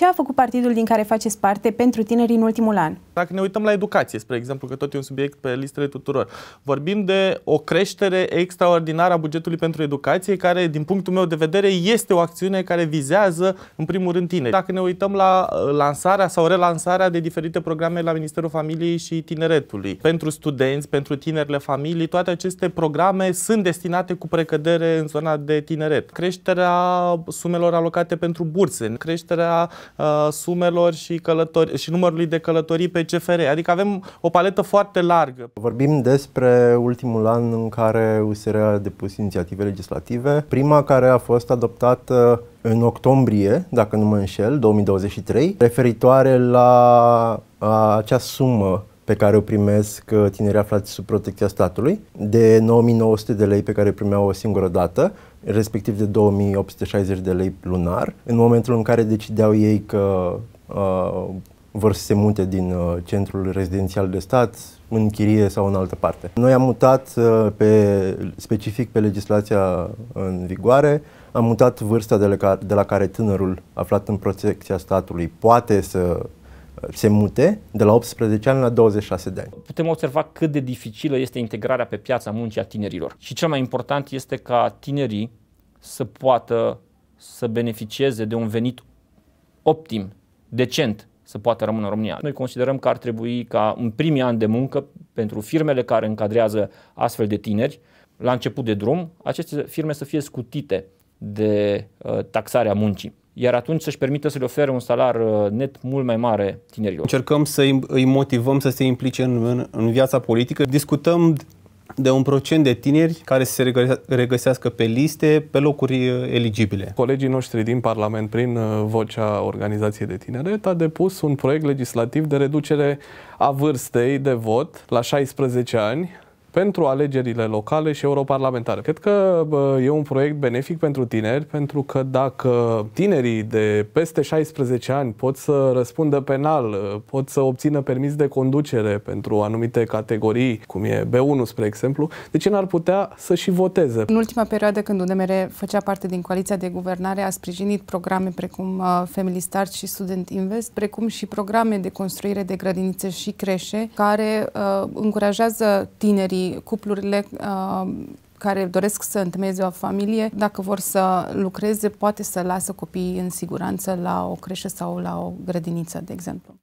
Ce a făcut partidul din care faceți parte pentru tineri în ultimul an? Dacă ne uităm la educație, spre exemplu, că tot e un subiect pe listele tuturor, vorbim de o creștere extraordinară a bugetului pentru educație, care, din punctul meu de vedere, este o acțiune care vizează, în primul rând, tineri. Dacă ne uităm la uh, lansarea sau relansarea de diferite programe la Ministerul Familiei și Tineretului, pentru studenți, pentru tinerile familii, toate aceste programe sunt destinate cu precădere în zona de tineret. Creșterea sumelor alocate pentru burse, creșterea Uh, sumelor și, călători, și numărului de călătorii pe CFR. Adică avem o paletă foarte largă. Vorbim despre ultimul an în care USR a depus inițiative legislative. Prima care a fost adoptată în octombrie, dacă nu mă înșel, 2023, referitoare la uh, acea sumă pe care o primesc uh, tinerii aflați sub protecția statului, de 9900 de lei pe care o primeau o singură dată, respectiv de 2860 de lei lunar, în momentul în care decideau ei că uh, vor să se mute din uh, centrul rezidențial de stat în chirie sau în altă parte. Noi am mutat uh, pe, specific pe legislația în vigoare, am mutat vârsta de la, de la care tânărul aflat în protecția statului poate să se mute de la 18 ani la 26 de ani. Putem observa cât de dificilă este integrarea pe piața muncii a tinerilor. Și cel mai important este ca tinerii să poată să beneficieze de un venit optim, decent, să poată rămâne în România. Noi considerăm că ar trebui ca în primii ani de muncă pentru firmele care încadrează astfel de tineri, la început de drum, aceste firme să fie scutite de uh, taxarea muncii iar atunci să-și permită să le ofere un salar uh, net mult mai mare tinerilor. Încercăm să îi motivăm să se implice în, în, în viața politică. Discutăm de un procent de tineri care să se regăsească pe liste, pe locuri uh, eligibile. Colegii noștri din Parlament, prin uh, vocea Organizației de Tineret, a depus un proiect legislativ de reducere a vârstei de vot la 16 ani, pentru alegerile locale și europarlamentare. Cred că bă, e un proiect benefic pentru tineri, pentru că dacă tinerii de peste 16 ani pot să răspundă penal, pot să obțină permis de conducere pentru anumite categorii, cum e B1, spre exemplu, de ce n-ar putea să și voteze? În ultima perioadă, când UDMR făcea parte din coaliția de guvernare, a sprijinit programe precum uh, Family Start și Student Invest, precum și programe de construire de grădinițe și creșe, care uh, încurajează tinerii cuplurile uh, care doresc să întemeieze o familie, dacă vor să lucreze, poate să lasă copiii în siguranță la o creșă sau la o grădiniță, de exemplu.